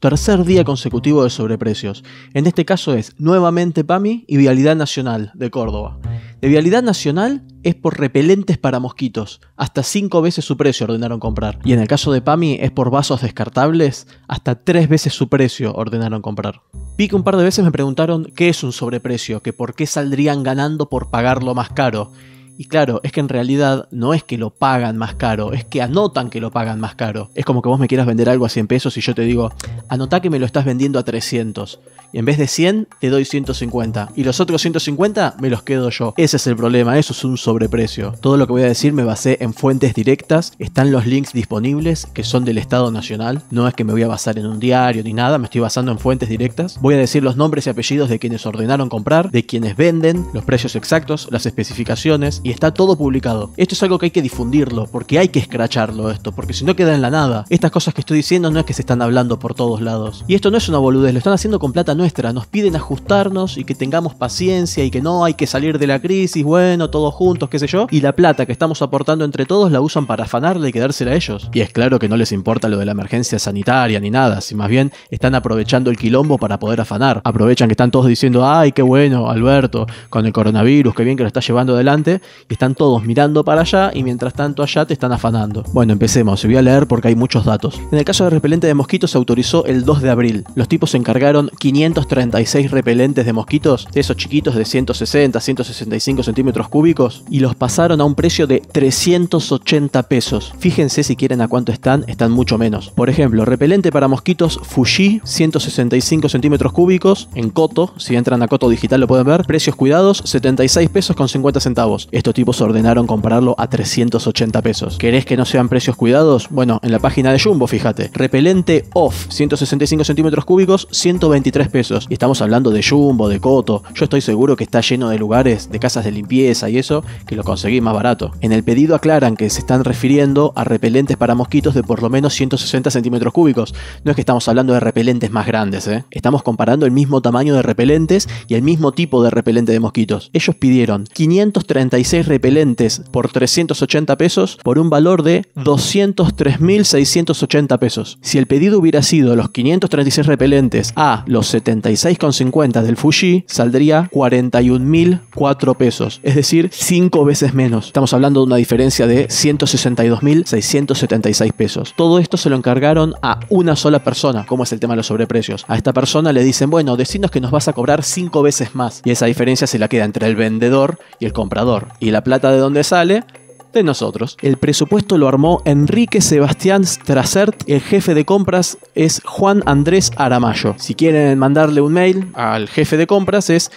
Tercer día consecutivo de sobreprecios. En este caso es nuevamente PAMI y Vialidad Nacional de Córdoba. De Vialidad Nacional es por repelentes para mosquitos. Hasta 5 veces su precio ordenaron comprar. Y en el caso de PAMI es por vasos descartables. Hasta 3 veces su precio ordenaron comprar. Vi que un par de veces me preguntaron qué es un sobreprecio, que por qué saldrían ganando por pagarlo más caro. Y claro, es que en realidad no es que lo pagan más caro, es que anotan que lo pagan más caro. Es como que vos me quieras vender algo a 100 pesos y yo te digo, anota que me lo estás vendiendo a 300. Y en vez de 100, te doy 150. Y los otros 150 me los quedo yo. Ese es el problema, eso es un sobreprecio. Todo lo que voy a decir me basé en fuentes directas, están los links disponibles que son del Estado Nacional. No es que me voy a basar en un diario ni nada, me estoy basando en fuentes directas. Voy a decir los nombres y apellidos de quienes ordenaron comprar, de quienes venden, los precios exactos, las especificaciones y está todo publicado. Esto es algo que hay que difundirlo, porque hay que escracharlo esto, porque si no queda en la nada. Estas cosas que estoy diciendo no es que se están hablando por todos lados. Y esto no es una boludez, lo están haciendo con plata nuestra. Nos piden ajustarnos y que tengamos paciencia y que no hay que salir de la crisis, bueno, todos juntos, qué sé yo. Y la plata que estamos aportando entre todos la usan para afanarla y quedársela a ellos. Y es claro que no les importa lo de la emergencia sanitaria ni nada, si más bien están aprovechando el quilombo para poder afanar. Aprovechan que están todos diciendo, ay, qué bueno, Alberto, con el coronavirus, qué bien que lo está llevando adelante están todos mirando para allá y mientras tanto allá te están afanando. Bueno, empecemos, voy a leer porque hay muchos datos. En el caso de repelente de mosquitos se autorizó el 2 de abril. Los tipos se encargaron 536 repelentes de mosquitos, de esos chiquitos de 160, 165 centímetros cúbicos, y los pasaron a un precio de 380 pesos. Fíjense si quieren a cuánto están, están mucho menos. Por ejemplo, repelente para mosquitos Fuji, 165 centímetros cúbicos, en Coto, si entran a Coto Digital lo pueden ver, precios cuidados, 76 pesos con 50 centavos tipos ordenaron comprarlo a 380 pesos. ¿Querés que no sean precios cuidados? Bueno, en la página de Jumbo, fíjate. Repelente off, 165 centímetros cúbicos, 123 pesos. Y estamos hablando de Jumbo, de Coto. Yo estoy seguro que está lleno de lugares, de casas de limpieza y eso, que lo conseguí más barato. En el pedido aclaran que se están refiriendo a repelentes para mosquitos de por lo menos 160 centímetros cúbicos. No es que estamos hablando de repelentes más grandes, ¿eh? Estamos comparando el mismo tamaño de repelentes y el mismo tipo de repelente de mosquitos. Ellos pidieron 536 repelentes por 380 pesos por un valor de 203.680 pesos. Si el pedido hubiera sido los 536 repelentes a los 76,50 del Fuji, saldría 41.004 pesos, es decir, 5 veces menos. Estamos hablando de una diferencia de 162.676 pesos. Todo esto se lo encargaron a una sola persona, como es el tema de los sobreprecios. A esta persona le dicen, bueno, decimos que nos vas a cobrar 5 veces más. Y esa diferencia se la queda entre el vendedor y el comprador. ¿Y la plata de dónde sale? de nosotros. El presupuesto lo armó Enrique Sebastián Strassert. el jefe de compras es Juan Andrés Aramayo. Si quieren mandarle un mail al jefe de compras es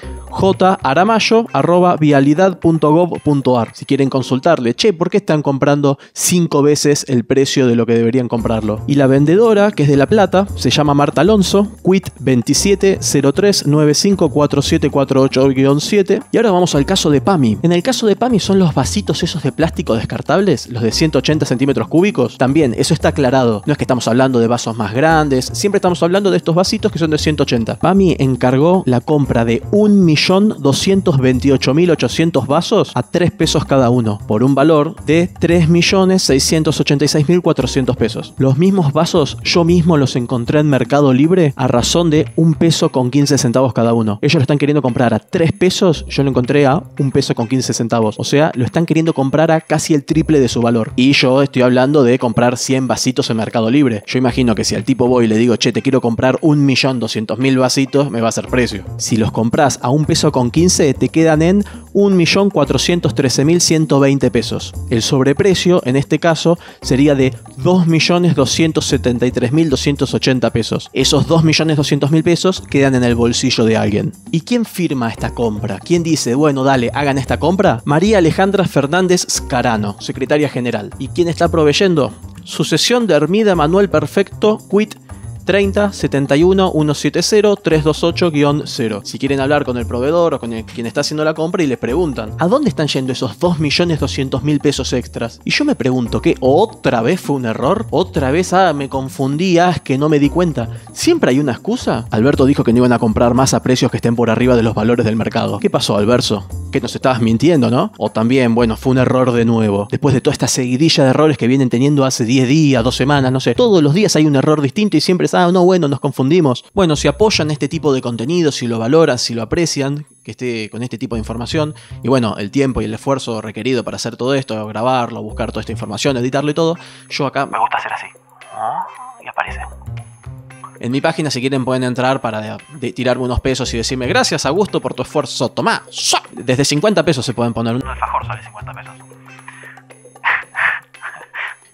jaramayo.vialidad.gov.ar. Si quieren consultarle, che, ¿por qué están comprando cinco veces el precio de lo que deberían comprarlo? Y la vendedora, que es de La Plata, se llama Marta Alonso, quit 2703954748-7. Y ahora vamos al caso de PAMI. En el caso de PAMI son los vasitos esos de plástico descartables, los de 180 centímetros cúbicos, también eso está aclarado. No es que estamos hablando de vasos más grandes, siempre estamos hablando de estos vasitos que son de 180. PAMI encargó la compra de 1.228.800 vasos a 3 pesos cada uno, por un valor de 3.686.400 pesos. Los mismos vasos yo mismo los encontré en Mercado Libre a razón de 1 peso con 15 centavos cada uno. Ellos lo están queriendo comprar a 3 pesos, yo lo encontré a 1 peso con 15 centavos. O sea, lo están queriendo comprar a casi el triple de su valor. Y yo estoy hablando de comprar 100 vasitos en Mercado Libre. Yo imagino que si al tipo voy y le digo, che, te quiero comprar 1.200.000 vasitos, me va a hacer precio. Si los compras a un peso con 15, te quedan en 1.413.120 pesos. El sobreprecio, en este caso, sería de 2.273.280 pesos. Esos 2.200.000 pesos quedan en el bolsillo de alguien. ¿Y quién firma esta compra? ¿Quién dice, bueno, dale, hagan esta compra? María Alejandra Fernández Scarano, secretaria general. ¿Y quién está proveyendo? Sucesión de Hermida Manuel Perfecto, quit 30 71 170 328-0. Si quieren hablar con el proveedor o con quien está haciendo la compra y les preguntan, ¿a dónde están yendo esos 2.200.000 pesos extras? Y yo me pregunto, ¿qué? ¿Otra vez fue un error? ¿Otra vez, ah, me ah, es que no me di cuenta? ¿Siempre hay una excusa? Alberto dijo que no iban a comprar más a precios que estén por arriba de los valores del mercado. ¿Qué pasó, Alberto? que nos estabas mintiendo, ¿no? O también, bueno, fue un error de nuevo. Después de toda esta seguidilla de errores que vienen teniendo hace 10 días, 2 semanas, no sé, todos los días hay un error distinto y siempre es, ah, no, bueno, nos confundimos. Bueno, si apoyan este tipo de contenido, si lo valoran, si lo aprecian, que esté con este tipo de información, y bueno, el tiempo y el esfuerzo requerido para hacer todo esto, grabarlo, buscar toda esta información, editarlo y todo, yo acá... Me gusta hacer así. ¿Ah? Y aparece. En mi página, si quieren, pueden entrar para de, tirarme unos pesos y decirme gracias, Augusto, por tu esfuerzo. Tomá, desde 50 pesos se pueden poner un pesos.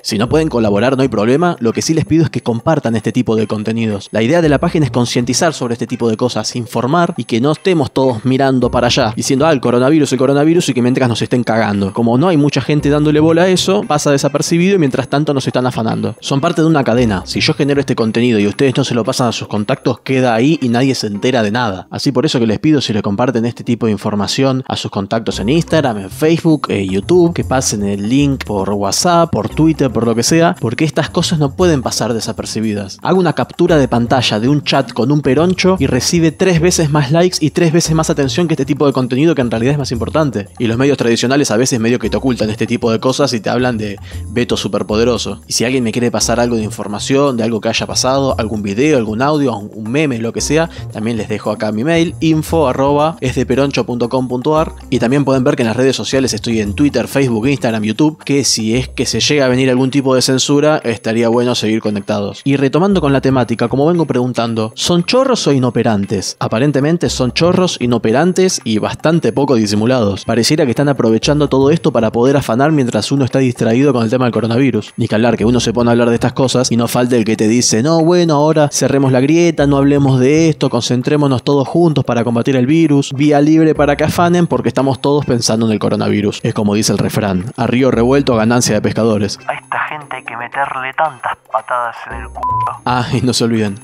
Si no pueden colaborar no hay problema, lo que sí les pido es que compartan este tipo de contenidos. La idea de la página es concientizar sobre este tipo de cosas, informar y que no estemos todos mirando para allá, diciendo, al ah, coronavirus, el coronavirus y que mientras nos estén cagando. Como no hay mucha gente dándole bola a eso, pasa desapercibido y mientras tanto nos están afanando. Son parte de una cadena. Si yo genero este contenido y ustedes no se lo pasan a sus contactos, queda ahí y nadie se entera de nada. Así por eso que les pido si le comparten este tipo de información a sus contactos en Instagram, en Facebook, en YouTube, que pasen el link por WhatsApp, por Twitter, por lo que sea, porque estas cosas no pueden pasar desapercibidas. Hago una captura de pantalla de un chat con un peroncho y recibe tres veces más likes y tres veces más atención que este tipo de contenido que en realidad es más importante. Y los medios tradicionales a veces medio que te ocultan este tipo de cosas y te hablan de Beto superpoderoso. Y si alguien me quiere pasar algo de información, de algo que haya pasado, algún video, algún audio, un meme, lo que sea, también les dejo acá mi mail, info arroba peroncho.com.ar. y también pueden ver que en las redes sociales estoy en Twitter, Facebook, Instagram, YouTube, que si es que se llega a venir algún tipo de censura, estaría bueno seguir conectados. Y retomando con la temática, como vengo preguntando, ¿son chorros o inoperantes? Aparentemente son chorros, inoperantes y bastante poco disimulados. Pareciera que están aprovechando todo esto para poder afanar mientras uno está distraído con el tema del coronavirus. Ni que hablar que uno se pone a hablar de estas cosas y no falte el que te dice, no, bueno, ahora cerremos la grieta, no hablemos de esto, concentrémonos todos juntos para combatir el virus, vía libre para que afanen porque estamos todos pensando en el coronavirus. Es como dice el refrán, a río revuelto ganancia de pescadores esta gente hay que meterle tantas patadas en el culo. Ah, no se olviden.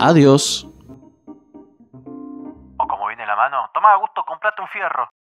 Adiós. O como viene la mano, toma a gusto, comprate un fierro.